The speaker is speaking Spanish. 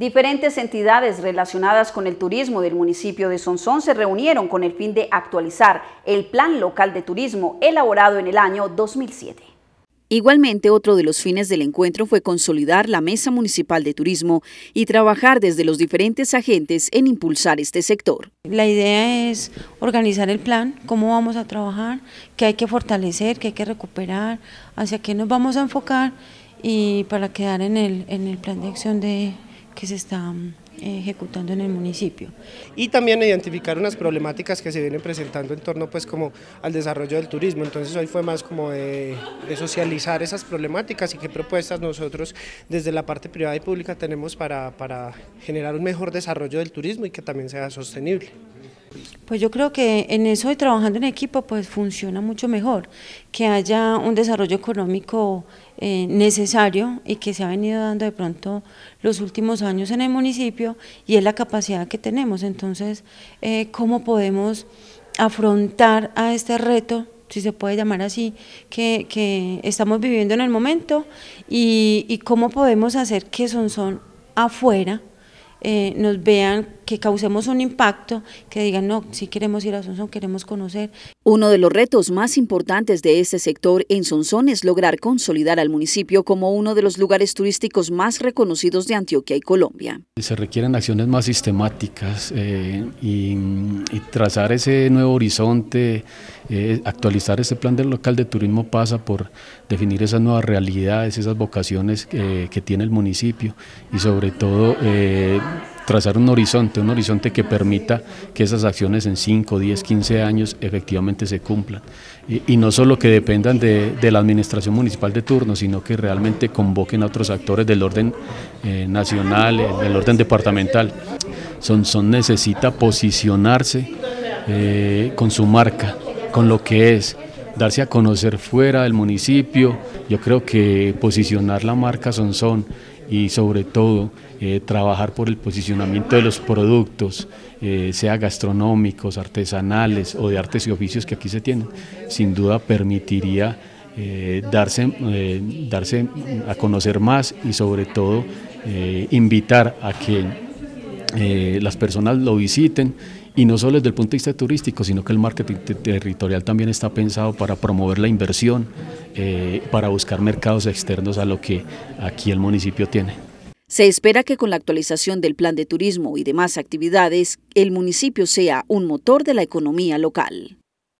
Diferentes entidades relacionadas con el turismo del municipio de Sonsón se reunieron con el fin de actualizar el Plan Local de Turismo elaborado en el año 2007. Igualmente, otro de los fines del encuentro fue consolidar la Mesa Municipal de Turismo y trabajar desde los diferentes agentes en impulsar este sector. La idea es organizar el plan, cómo vamos a trabajar, qué hay que fortalecer, qué hay que recuperar, hacia qué nos vamos a enfocar y para quedar en el, en el plan de acción de, que se está mm, ejecutando en el municipio. Y también identificar unas problemáticas que se vienen presentando en torno pues como al desarrollo del turismo, entonces hoy fue más como de, socializar esas problemáticas y qué propuestas nosotros desde la parte privada y pública tenemos para, para generar un mejor desarrollo del turismo y que también sea sostenible. Pues yo creo que en eso y trabajando en equipo pues funciona mucho mejor, que haya un desarrollo económico eh, necesario y que se ha venido dando de pronto los últimos años en el municipio y es la capacidad que tenemos. Entonces, eh, ¿cómo podemos afrontar a este reto? si se puede llamar así, que, estamos viviendo en el momento y, cómo podemos hacer que son, afuera eh, nos vean que causemos un impacto, que digan, no, si queremos ir a Sonsón, queremos conocer. Uno de los retos más importantes de este sector en Sonsón es lograr consolidar al municipio como uno de los lugares turísticos más reconocidos de Antioquia y Colombia. Se requieren acciones más sistemáticas eh, y, trazar ese nuevo horizonte, eh, actualizar ese plan del local de turismo pasa por definir esas nuevas realidades, esas vocaciones eh, que tiene el municipio y sobre todo trazar un horizonte, un horizonte que permita que esas acciones en 5, 10, 15 años efectivamente se cumplan. Y, no solo que dependan de, la administración municipal de turno, sino que realmente convoquen a otros actores del orden eh, nacional, eh, del orden departamental. Son, son necesita posicionarse eh, con su marca, con lo que es, darse a conocer fuera del municipio. Yo creo que posicionar la marca Sonsón y sobre todo eh, trabajar por el posicionamiento de los productos, eh, sea gastronómicos, artesanales o de artes y oficios que aquí se tienen, sin duda permitiría eh, darse, darse a conocer más y sobre todo invitar a que las personas lo visiten y no solo desde el punto de vista turístico, sino que el marketing territorial también está pensado para promover la inversión, eh, para buscar mercados externos a lo que aquí el municipio tiene. Se espera que con la actualización del plan de turismo y demás actividades, el municipio sea un motor de la economía local.